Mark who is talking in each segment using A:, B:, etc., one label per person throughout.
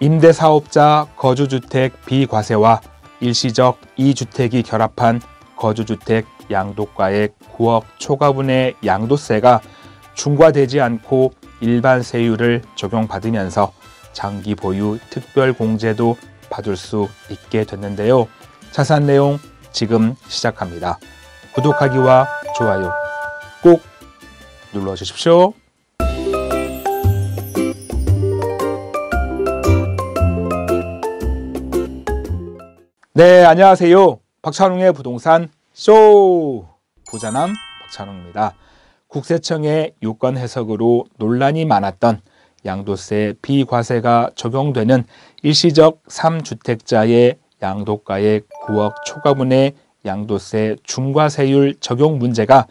A: 임대사업자 거주주택 비과세와 일시적 이주택이 결합한 거주주택 양도가액 9억 초과분의 양도세가 중과되지 않고 일반 세율을 적용받으면서 장기 보유 특별 공제도 받을 수 있게 됐는데요. 자산 내용 지금 시작합니다. 구독하기와 좋아요 꼭 눌러 주십시오. 네, 안녕하세요. 박찬웅의 부동산 쇼! 부자남 박찬웅입니다. 국세청의 요건 해석으로 논란이 많았던 양도세 비과세가 적용되는 일시적 3주택자의 양도가액 9억 초과분의 양도세 중과세율 적용 문제가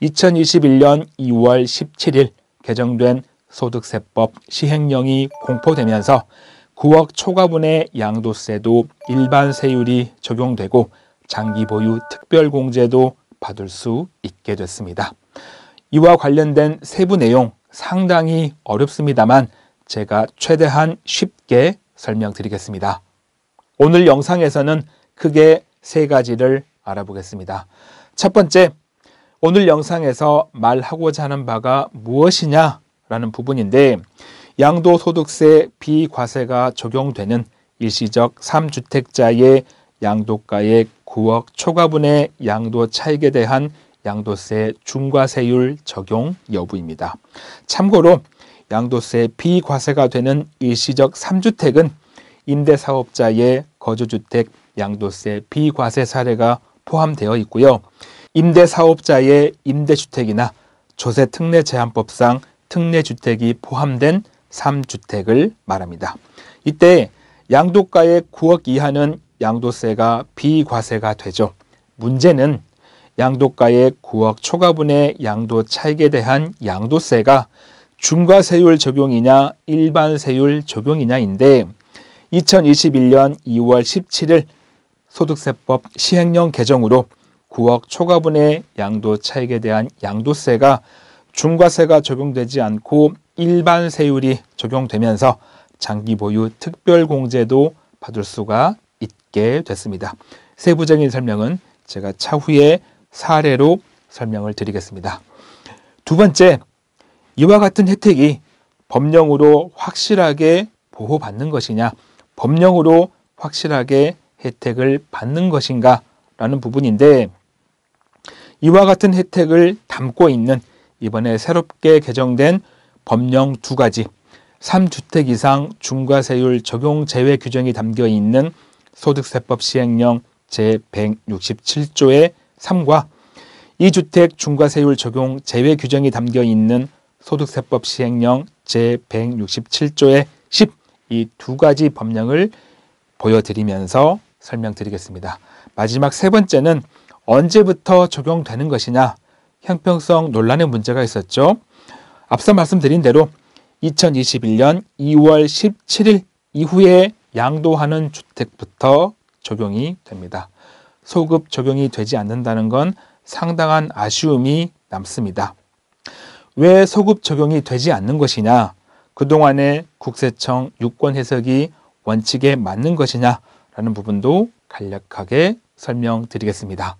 A: 2021년 2월 17일 개정된 소득세법 시행령이 공포되면서 9억 초과분의 양도세도 일반 세율이 적용되고 장기 보유 특별 공제도 받을 수 있게 됐습니다. 이와 관련된 세부 내용 상당히 어렵습니다만 제가 최대한 쉽게 설명드리겠습니다. 오늘 영상에서는 크게 세 가지를 알아보겠습니다. 첫 번째, 오늘 영상에서 말하고자 하는 바가 무엇이냐라는 부분인데 양도소득세 비과세가 적용되는 일시적 3주택자의 양도가액 9억 초과분의 양도 차익에 대한 양도세 중과세율 적용 여부입니다. 참고로 양도세 비과세가 되는 일시적 3주택은 임대사업자의 거주주택 양도세 비과세 사례가 포함되어 있고요. 임대사업자의 임대주택이나 조세특례제한법상 특례주택이 포함된 3주택을 말합니다. 이때 양도가의 9억 이하는 양도세가 비과세가 되죠. 문제는 양도가의 9억 초과분의 양도 차익에 대한 양도세가 중과세율 적용이냐 일반 세율 적용이냐인데 2021년 2월 17일 소득세법 시행령 개정으로 9억 초과분의 양도 차익에 대한 양도세가 중과세가 적용되지 않고 일반 세율이 적용되면서 장기 보유 특별 공제도 받을 수가 있게 됐습니다. 세부적인 설명은 제가 차후에 사례로 설명을 드리겠습니다. 두 번째, 이와 같은 혜택이 법령으로 확실하게 보호받는 것이냐, 법령으로 확실하게 혜택을 받는 것인가 라는 부분인데, 이와 같은 혜택을 담고 있는 이번에 새롭게 개정된 법령 두 가지, 3주택 이상 중과세율 적용 제외 규정이 담겨 있는 소득세법 시행령 제167조의 3과 2주택 중과세율 적용 제외 규정이 담겨 있는 소득세법 시행령 제167조의 10 이 두 가지 법령을 보여드리면서 설명드리겠습니다. 마지막 세 번째는 언제부터 적용되는 것이냐 형평성 논란의 문제가 있었죠. 앞서 말씀드린 대로 2021년 2월 17일 이후에 양도하는 주택부터 적용이 됩니다. 소급 적용이 되지 않는다는 건 상당한 아쉬움이 남습니다. 왜 소급 적용이 되지 않는 것이냐, 그동안의 국세청 유권 해석이 원칙에 맞는 것이냐라는 부분도 간략하게 설명드리겠습니다.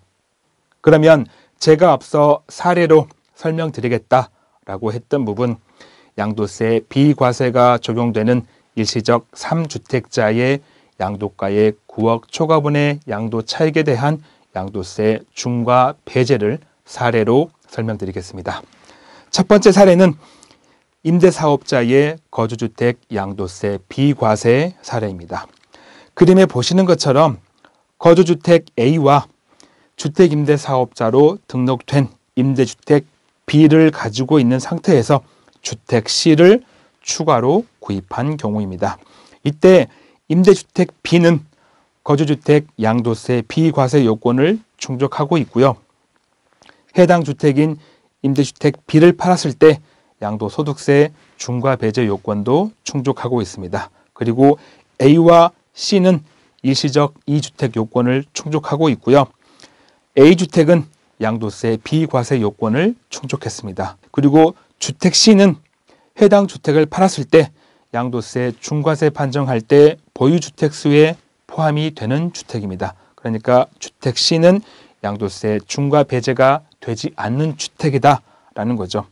A: 그러면 제가 앞서 사례로 설명드리겠다 라고 했던 부분 양도세 비과세가 적용되는 일시적 3주택자의 양도가의 9억 초과분의 양도 차익에 대한 양도세 중과 배제를 사례로 설명드리겠습니다. 첫 번째 사례는 임대사업자의 거주주택 양도세 비과세 사례입니다. 그림에 보시는 것처럼 거주주택 A와 주택임대사업자로 등록된 임대주택 B를 가지고 있는 상태에서 주택 C를 추가로 구입한 경우입니다. 이때 임대주택 B는 거주주택 양도세 비과세 요건을 충족하고 있고요. 해당 주택인 임대주택 B를 팔았을 때 양도소득세 중과 배제 요건도 충족하고 있습니다. 그리고 A와 C는 일시적 이주택 요건을 충족하고 있고요. A주택은 양도세 비과세 요건을 충족했습니다. 그리고 주택시는 해당 주택을 팔았을 때 양도세 중과세 판정할 때 보유주택수에 포함이 되는 주택입니다. 그러니까 주택시는 양도세 중과 배제가 되지 않는 주택이다라는 거죠.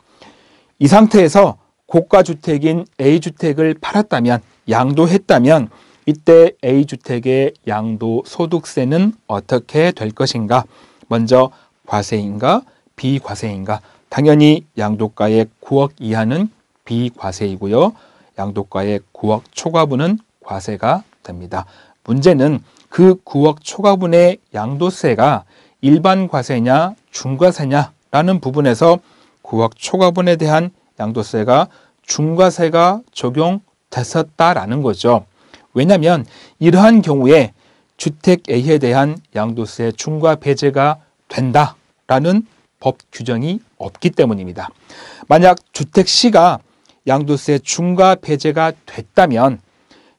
A: 이 상태에서 고가주택인 A주택을 팔았다면 양도했다면 이때 A주택의 양도 소득세는 어떻게 될 것인가? 먼저 과세인가 비과세인가 당연히 양도가액 9억 이하는 비과세이고요. 양도가액 9억 초과분은 과세가 됩니다. 문제는 그 9억 초과분의 양도세가 일반 과세냐 중과세냐라는 부분에서 9억 초과분에 대한 양도세가 중과세가 적용됐었다라는 거죠. 왜냐하면 이러한 경우에 주택 A에 대한 양도세 중과 배제가 된다 라는 법 규정이 없기 때문입니다. 만약 주택시가 양도세 중과 배제가 됐다면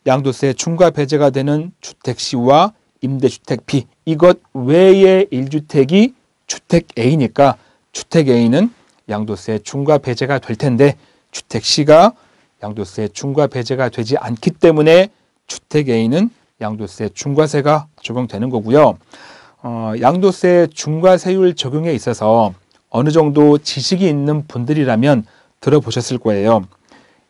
A: 양도세 중과 배제가 되는 주택시와 임대주택비 이것 외의 일주택이 주택 A니까 주택 A는 양도세 중과 배제가 될 텐데 주택시가 양도세 중과 배제가 되지 않기 때문에 주택 A는 양도세 중과세가 적용되는 거고요. 어, 양도세 중과세율 적용에 있어서 어느 정도 지식이 있는 분들이라면 들어보셨을 거예요.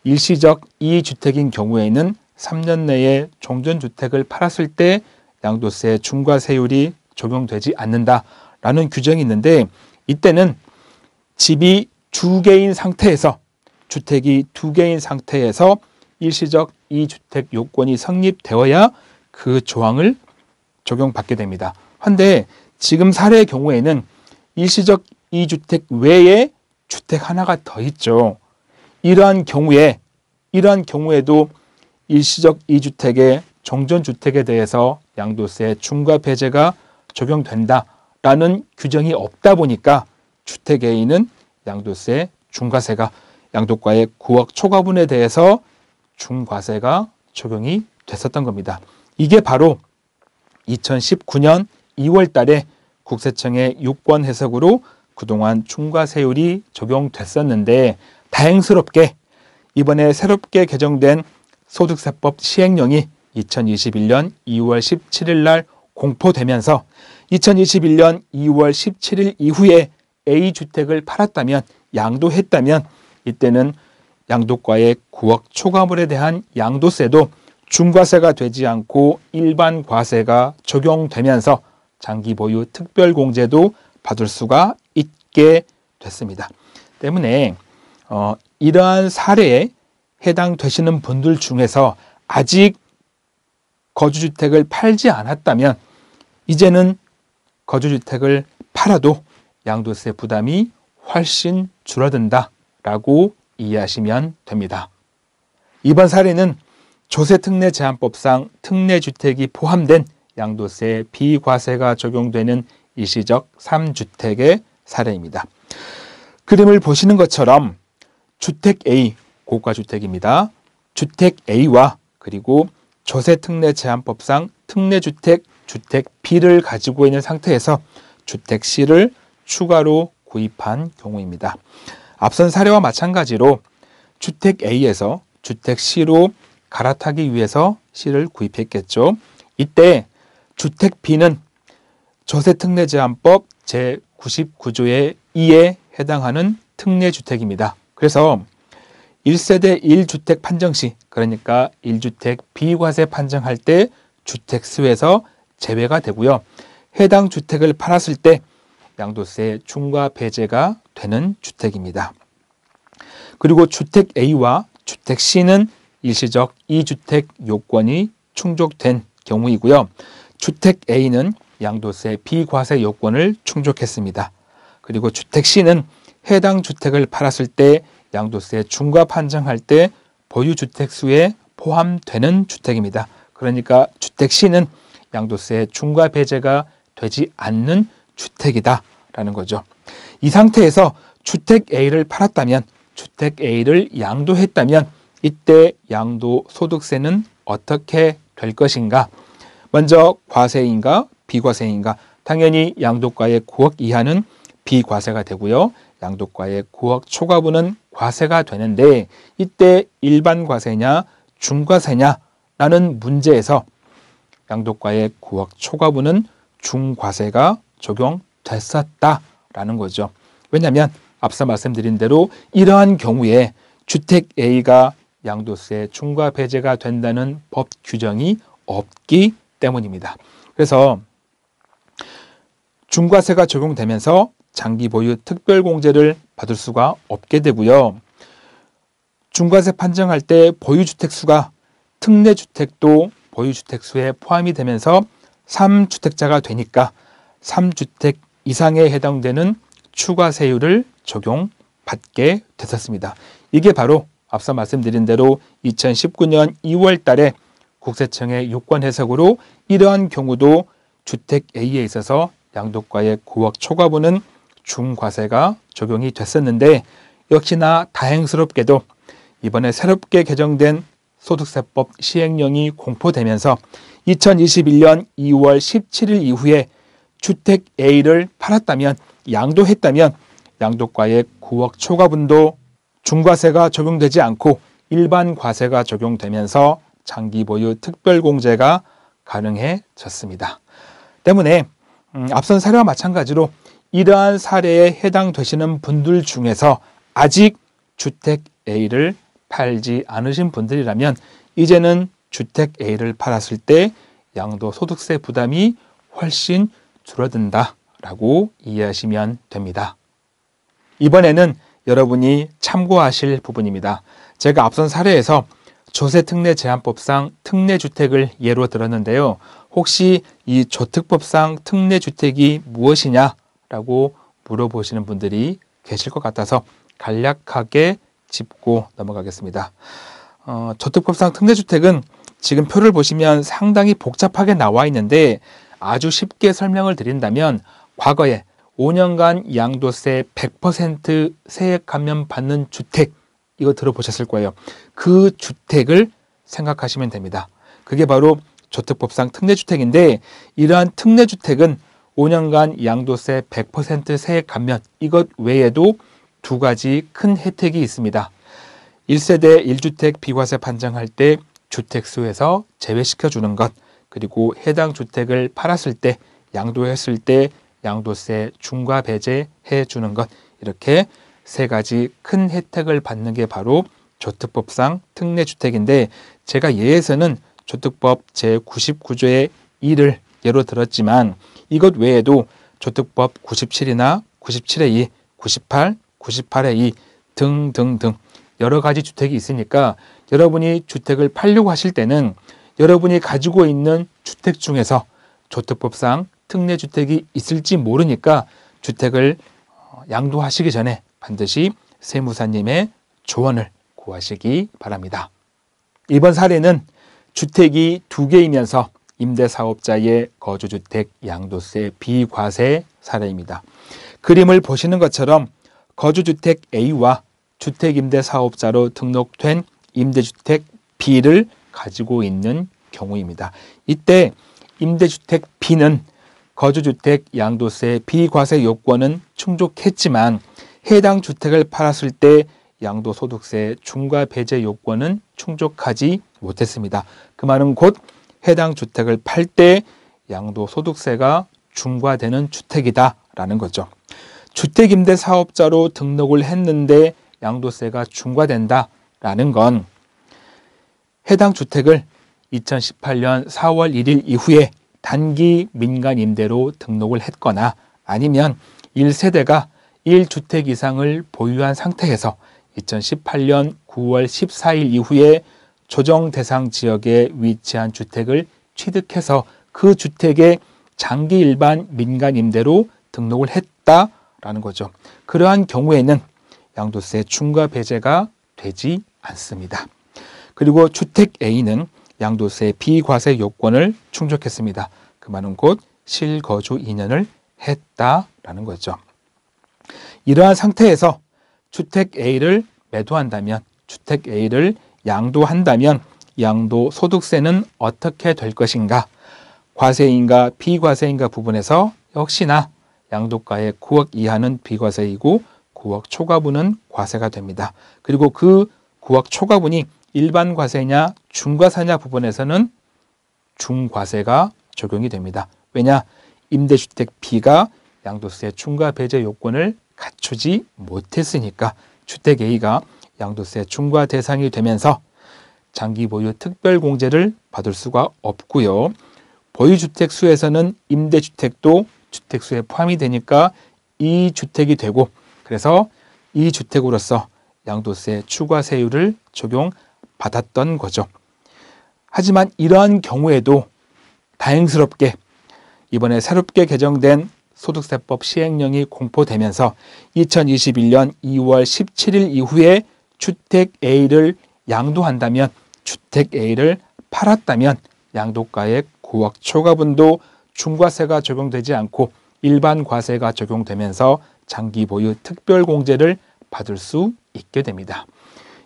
A: 일시적 이주택인 경우에는 3년 내에 종전주택을 팔았을 때 양도세 중과세율이 적용되지 않는다라는 규정이 있는데 이때는 집이 두 개인 상태에서 주택이 두 개인 상태에서 일시적 이주택 요건이 성립되어야 그 조항을 적용받게 됩니다. 한데 지금 사례의 경우에는 일시적 이주택 외에 주택 하나가 더 있죠. 이러한 경우에 이러한 경우에도 일시적 이주택의 정전 주택에 대해서 양도세 중과 배제가 적용된다라는 규정이 없다 보니까 주택 A는 양도세 중과세가 양도과의 9억 초과분에 대해서 중과세가 적용이 됐었던 겁니다. 이게 바로 2019년 2월 달에 국세청의 유권 해석으로 그동안 중과세율이 적용됐었는데 다행스럽게 이번에 새롭게 개정된 소득세법 시행령이 2021년 2월 17일 날 공포되면서 2021년 2월 17일 이후에 A 주택을 팔았다면 양도했다면 이때는 양도과의 9억 초과물에 대한 양도세도 중과세가 되지 않고 일반 과세가 적용되면서 장기 보유 특별 공제도 받을 수가 있게 됐습니다. 때문에 어, 이러한 사례에 해당되시는 분들 중에서 아직 거주주택을 팔지 않았다면 이제는 거주주택을 팔아도 양도세 부담이 훨씬 줄어든다라고 이해하시면 됩니다. 이번 사례는 조세특례 제한법상 특례주택이 포함된 양도세 비과세가 적용되는 일시적 3주택의 사례입니다. 그림을 보시는 것처럼 주택 A, 고가주택입니다. 주택 A와 그리고 조세특례 제한법상 특례주택 주택 B를 가지고 있는 상태에서 주택 C를 추가로 구입한 경우입니다. 앞선 사례와 마찬가지로 주택 A에서 주택 C로 갈아타기 위해서 C를 구입했겠죠. 이때 주택비는 조세특례제한법 제99조의 2에 해당하는 특례주택입니다. 그래서 1세대 1주택 판정 시 그러니까 1주택 비과세 판정할 때 주택수에서 제외가 되고요. 해당 주택을 팔았을 때 양도세 중과 배제가 되는 주택입니다. 그리고 주택 A와 주택 C는 일시적 2주택 요건이 충족된 경우이고요. 주택 A는 양도세 비과세 요건을 충족했습니다. 그리고 주택 C는 해당 주택을 팔았을 때 양도세 중과 판정할 때 보유주택 수에 포함되는 주택입니다. 그러니까 주택 C는 양도세 중과 배제가 되지 않는 주택이다 라는 거죠. 이 상태에서 주택 A를 팔았다면 주택 A를 양도했다면 이때 양도 소득세는 어떻게 될 것인가 먼저 과세인가 비과세인가 당연히 양도과의 9억 이하는 비과세가 되고요. 양도과의 9억 초과분은 과세가 되는데 이때 일반 과세냐 중과세냐라는 문제에서 양도과의 9억 초과분은 중과세가 적용됐었다라는 거죠. 왜냐하면 앞서 말씀드린 대로 이러한 경우에 주택 A가 양도세 중과 배제가 된다는 법 규정이 없기 때문입니다. 그래서 중과세가 적용되면서 장기 보유 특별공제를 받을 수가 없게 되고요. 중과세 판정할 때 보유주택 수가 특례 주택도 보유주택 수에 포함이 되면서 3주택자가 되니까 3주택 이상에 해당되는 추가세율을 적용받게 됐었습니다. 이게 바로 앞서 말씀드린 대로 2019년 2월 달에 국세청의 요건 해석으로 이러한 경우도 주택 A에 있어서 양도과의 9억 초과분은 중과세가 적용이 됐었는데 역시나 다행스럽게도 이번에 새롭게 개정된 소득세법 시행령이 공포되면서 2021년 2월 17일 이후에 주택 A를 팔았다면 양도했다면 양도과의 9억 초과분도 중과세가 적용되지 않고 일반 과세가 적용되면서 장기 보유 특별 공제가 가능해졌습니다. 때문에 음, 앞선 사례와 마찬가지로 이러한 사례에 해당되시는 분들 중에서 아직 주택 A를 팔지 않으신 분들이라면 이제는 주택 A를 팔았을 때 양도소득세 부담이 훨씬 줄어든다라고 이해하시면 됩니다. 이번에는 여러분이 참고하실 부분입니다. 제가 앞선 사례에서 조세특례 제한법상 특례주택을 예로 들었는데요. 혹시 이 조특법상 특례주택이 무엇이냐라고 물어보시는 분들이 계실 것 같아서 간략하게 짚고 넘어가겠습니다. 어, 저특법상 특례주택은 지금 표를 보시면 상당히 복잡하게 나와 있는데 아주 쉽게 설명을 드린다면 과거에 5년간 양도세 100% 세액 감면 받는 주택 이거 들어보셨을 거예요. 그 주택을 생각하시면 됩니다. 그게 바로 저택법상 특례주택인데 이러한 특례주택은 5년간 양도세 100%세 액 감면 이것 외에도 두 가지 큰 혜택이 있습니다. 1세대 1주택 비과세 판정할 때 주택수에서 제외시켜 주는 것 그리고 해당 주택을 팔았을 때 양도했을 때 양도세 중과 배제해 주는 것 이렇게 세 가지 큰 혜택을 받는 게 바로 저특법상 특례주택인데 제가 예에서는 저특법 제99조의 2를 예로 들었지만 이것 외에도 저특법 97이나 97의 2, 98, 98의 2 등등등 여러 가지 주택이 있으니까 여러분이 주택을 팔려고 하실 때는 여러분이 가지고 있는 주택 중에서 조특법상 특례주택이 있을지 모르니까 주택을 어, 양도하시기 전에 반드시 세무사님의 조언을 구하시기 바랍니다. 이번 사례는 주택이 두 개이면서 임대사업자의 거주주택 양도세 비과세 사례입니다. 그림을 보시는 것처럼 거주주택 A와 주택임대사업자로 등록된 임대주택 B를 가지고 있는 경우입니다. 이때 임대주택 B는 거주주택 양도세 비과세 요건은 충족했지만 해당 주택을 팔았을 때 양도소득세 중과 배제 요건은 충족하지 못했습니다. 그 말은 곧 해당 주택을 팔 때 양도소득세가 중과되는 주택이다라는 거죠. 주택임대 사업자로 등록을 했는데 양도세가 중과된다라는 건 해당 주택을 2018년 4월 1일 이후에 단기 민간 임대로 등록을 했거나 아니면 1세대가 1주택 이상을 보유한 상태에서 2018년 9월 14일 이후에 조정 대상 지역에 위치한 주택을 취득해서 그 주택에 장기 일반 민간 임대로 등록을 했다라는 거죠. 그러한 경우에는 양도세 중과 배제가 되지 않습니다. 그리고 주택 A는 양도세 비과세 요건을 충족했습니다. 그만은 곧 실거주 2년을 했다라는 거죠. 이러한 상태에서 주택 A를 매도한다면 주택 A를 양도한다면 양도 소득세는 어떻게 될 것인가? 과세인가 비과세인가 부분에서 역시나 양도가의 9억 이하는 비과세이고 9억 초과분은 과세가 됩니다. 그리고 그 9억 초과분이 일반 과세냐 중과세냐 부분에서는 중과세가 적용이 됩니다. 왜냐? 임대주택 B가 양도세 중과 배제 요건을 갖추지 못했으니까 주택 A가 양도세 중과 대상이 되면서 장기 보유 특별 공제를 받을 수가 없고요. 보유주택 수에서는 임대주택도 주택수에 포함이 되니까 이 주택이 되고 그래서 이 주택으로서 양도세 추가 세율을 적용받았던 거죠. 하지만 이러한 경우에도 다행스럽게 이번에 새롭게 개정된 소득세법 시행령이 공포되면서 2021년 2월 17일 이후에 주택 A를 양도한다면 주택 A를 팔았다면 양도가액 9억 초과분도 중과세가 적용되지 않고 일반 과세가 적용되면서 장기 보유 특별 공제를 받을 수 있게 됩니다.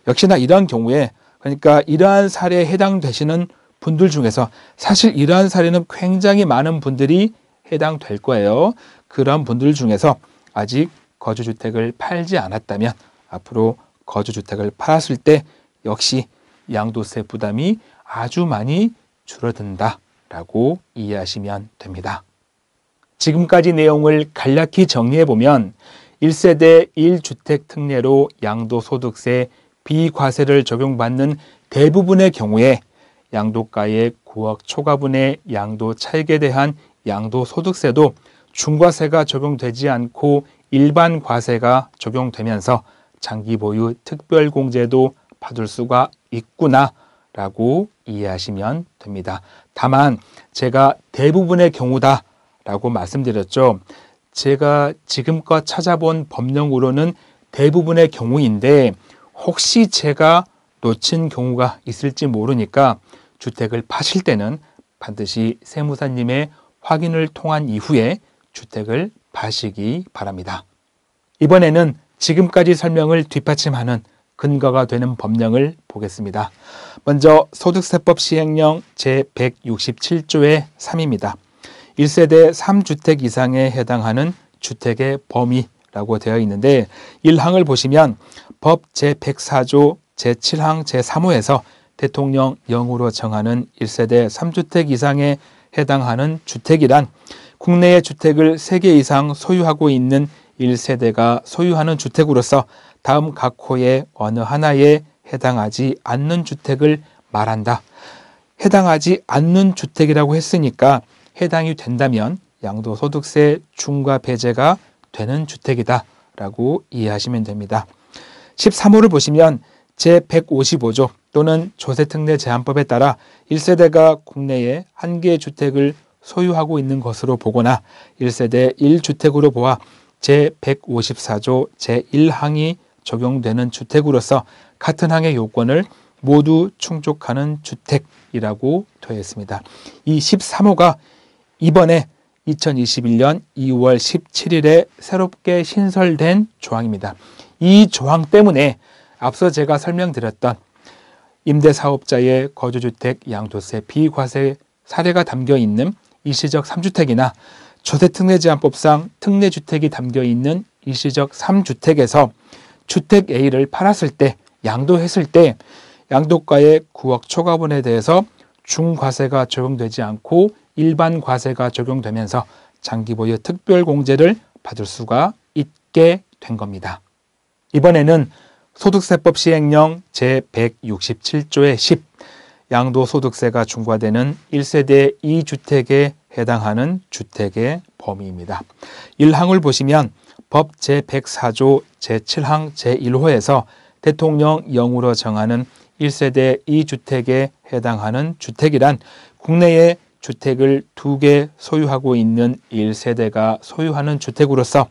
A: 역시나 이러한 경우에 그러니까 이러한 사례에 해당되시는 분들 중에서 사실 이러한 사례는 굉장히 많은 분들이 해당될 거예요. 그런 분들 중에서 아직 거주주택을 팔지 않았다면 앞으로 거주주택을 팔았을 때 역시 양도세 부담이 아주 많이 줄어든다라고 이해하시면 됩니다. 지금까지 내용을 간략히 정리해보면 1세대 1주택 특례로 양도소득세 비과세를 적용받는 대부분의 경우에 양도가의 9억 초과분의 양도 차익에 대한 양도 소득세도 중과세가 적용되지 않고 일반 과세가 적용되면서 장기 보유 특별 공제도 받을 수가 있구나라고 이해하시면 됩니다. 다만 제가 대부분의 경우다라고 말씀드렸죠. 제가 지금껏 찾아본 법령으로는 대부분의 경우인데 혹시 제가 놓친 경우가 있을지 모르니까 주택을 파실 때는 반드시 세무사님의 확인을 통한 이후에 주택을 파시기 바랍니다. 이번에는 지금까지 설명을 뒷받침하는 근거가 되는 법령을 보겠습니다. 먼저 소득세법 시행령 제167조의 3입니다. 1세대 3주택 이상에 해당하는 주택의 범위라고 되어 있는데 1항을 보시면 법 제104조 제7항 제3호에서 대통령 영으로 정하는 1세대 3주택 이상의 해당하는 주택이란 국내의 주택을 3개 이상 소유하고 있는 1세대가 소유하는 주택으로서 다음 각호의 어느 하나에 해당하지 않는 주택을 말한다. 해당하지 않는 주택이라고 했으니까 해당이 된다면 양도소득세 중과 배제가 되는 주택이다 라고 이해하시면 됩니다. 13호를 보시면 제155조 또는 조세특례 제한법에 따라 1세대가 국내에 한 개의 주택을 소유하고 있는 것으로 보거나 1세대 1주택으로 보아 제154조 제1항이 적용되는 주택으로서 같은 항의 요건을 모두 충족하는 주택이라고 되어 있습니다. 이 13호가 이번에 2021년 2월 17일에 새롭게 신설된 조항입니다. 이 조항 때문에 앞서 제가 설명드렸던 임대사업자의 거주주택 양도세 비과세 사례가 담겨 있는 일시적 3주택이나 조세특례제한법상 특례주택이 담겨 있는 일시적 3주택에서 주택 A를 팔았을 때 양도했을 때 양도가의 9억 초과분에 대해서 중과세가 적용되지 않고 일반 과세가 적용되면서 장기보유 특별공제를 받을 수가 있게 된 겁니다. 이번에는 소득세법 시행령 제167조의 10 양도소득세가 중과되는 1세대 2주택에 해당하는 주택의 범위입니다. 1항을 보시면 법 제104조 제7항 제1호에서 대통령 영으로 정하는 1세대 2주택에 해당하는 주택이란 국내에 주택을 2개 소유하고 있는 1세대가 소유하는 주택으로서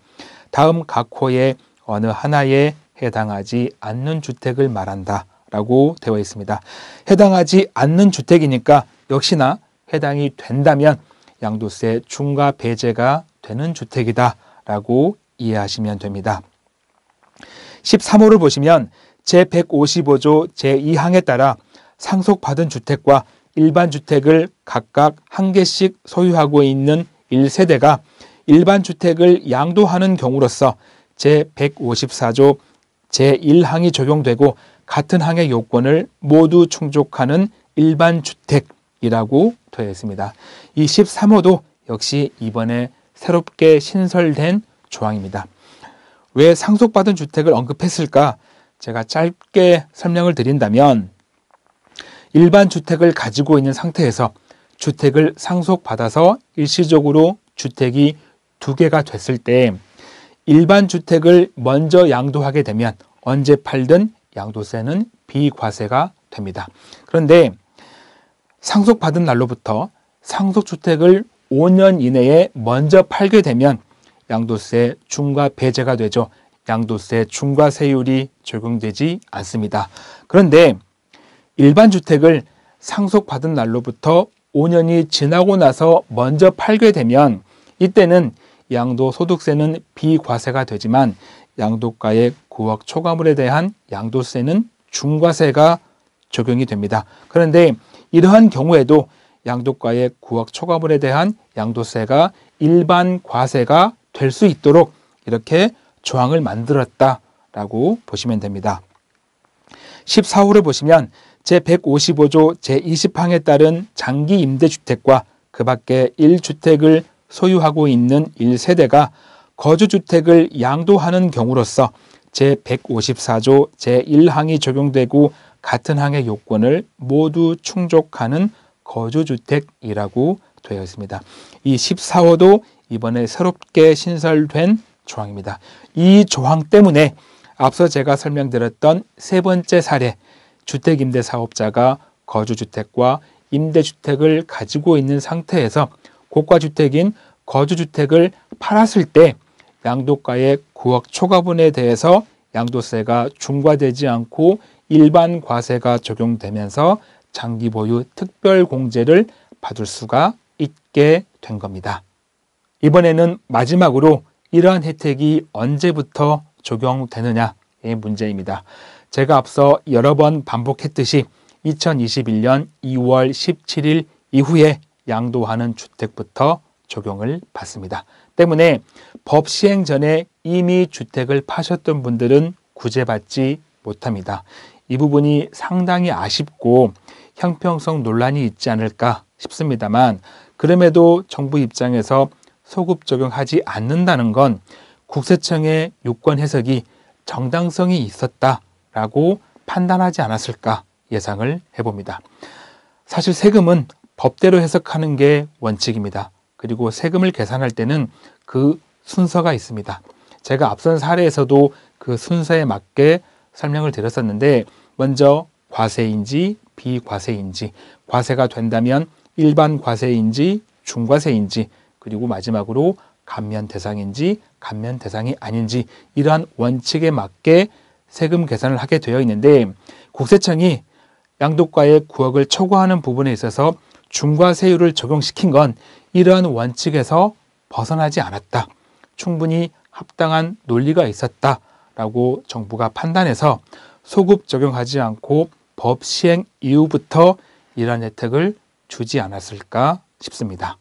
A: 다음 각호의 어느 하나의 해당하지 않는 주택을 말한다. 라고 되어 있습니다. 해당하지 않는 주택이니까 역시나 해당이 된다면 양도세 중과 배제가 되는 주택이다. 라고 이해하시면 됩니다. 13호를 보시면 제155조 제2항에 따라 상속받은 주택과 일반 주택을 각각 한 개씩 소유하고 있는 1세대가 일반 주택을 양도하는 경우로서 제154조 제1항이 적용되고 같은 항의 요건을 모두 충족하는 일반 주택이라고 되어 있습니다. 이 13호도 역시 이번에 새롭게 신설된 조항입니다. 왜 상속받은 주택을 언급했을까? 제가 짧게 설명을 드린다면 일반 주택을 가지고 있는 상태에서 주택을 상속받아서 일시적으로 주택이 두 개가 됐을 때 일반 주택을 먼저 양도하게 되면 언제 팔든 양도세는 비과세가 됩니다. 그런데 상속받은 날로부터 상속주택을 5년 이내에 먼저 팔게 되면 양도세 중과 배제가 되죠. 양도세 중과세율이 적용되지 않습니다. 그런데 일반 주택을 상속받은 날로부터 5년이 지나고 나서 먼저 팔게 되면 이때는 양도 소득세는 비과세가 되지만 양도가의 9억 초과물에 대한 양도세는 중과세가 적용이 됩니다. 그런데 이러한 경우에도 양도가의 9억 초과물에 대한 양도세가 일반 과세가 될 수 있도록 이렇게 조항을 만들었다라고 보시면 됩니다. 14호를 보시면 제155조 제20항에 따른 장기 임대주택과 그 밖에 1주택을 소유하고 있는 1세대가 거주주택을 양도하는 경우로서 제154조 제1항이 적용되고 같은 항의 요건을 모두 충족하는 거주주택이라고 되어 있습니다. 이 14호도 이번에 새롭게 신설된 조항입니다. 이 조항 때문에 앞서 제가 설명드렸던 세 번째 사례 주택임대사업자가 거주주택과 임대주택을 가지고 있는 상태에서 고가주택인 거주주택을 팔았을 때 양도가의 9억 초과분에 대해서 양도세가 중과되지 않고 일반 과세가 적용되면서 장기 보유 특별 공제를 받을 수가 있게 된 겁니다. 이번에는 마지막으로 이러한 혜택이 언제부터 적용되느냐의 문제입니다. 제가 앞서 여러 번 반복했듯이 2021년 2월 17일 이후에 양도하는 주택부터 적용을 받습니다. 때문에 법 시행 전에 이미 주택을 파셨던 분들은 구제받지 못합니다. 이 부분이 상당히 아쉽고 형평성 논란이 있지 않을까 싶습니다만 그럼에도 정부 입장에서 소급 적용하지 않는다는 건 국세청의 요건 해석이 정당성이 있었다라고 판단하지 않았을까 예상을 해봅니다. 사실 세금은 법대로 해석하는 게 원칙입니다. 그리고 세금을 계산할 때는 그 순서가 있습니다. 제가 앞선 사례에서도 그 순서에 맞게 설명을 드렸었는데 먼저 과세인지 비과세인지 과세가 된다면 일반 과세인지 중과세인지 그리고 마지막으로 감면 대상인지 감면 대상이 아닌지 이러한 원칙에 맞게 세금 계산을 하게 되어 있는데 국세청이 양도가의 9억을 초과하는 부분에 있어서 중과세율을 적용시킨 건 이러한 원칙에서 벗어나지 않았다. 충분히 합당한 논리가 있었다. 라고 정부가 판단해서 소급 적용하지 않고 법 시행 이후부터 이러한 혜택을 주지 않았을까 싶습니다.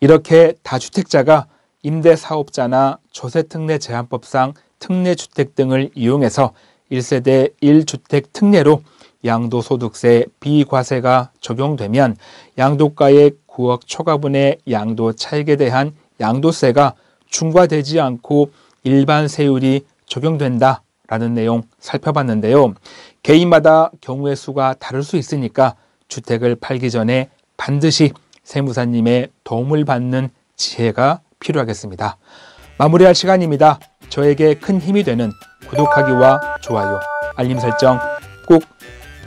A: 이렇게 다주택자가 임대사업자나 조세특례 제한법상 특례주택 등을 이용해서 1세대 1주택 특례로 양도소득세 비과세가 적용되면 양도가액 9억 초과분의 양도 차익에 대한 양도세가 중과되지 않고 일반 세율이 적용된다. 라는 내용 살펴봤는데요. 개인마다 경우의 수가 다를 수 있으니까 주택을 팔기 전에 반드시 세무사님의 도움을 받는 지혜가 필요하겠습니다. 마무리할 시간입니다. 저에게 큰 힘이 되는 구독하기와 좋아요, 알림 설정 꼭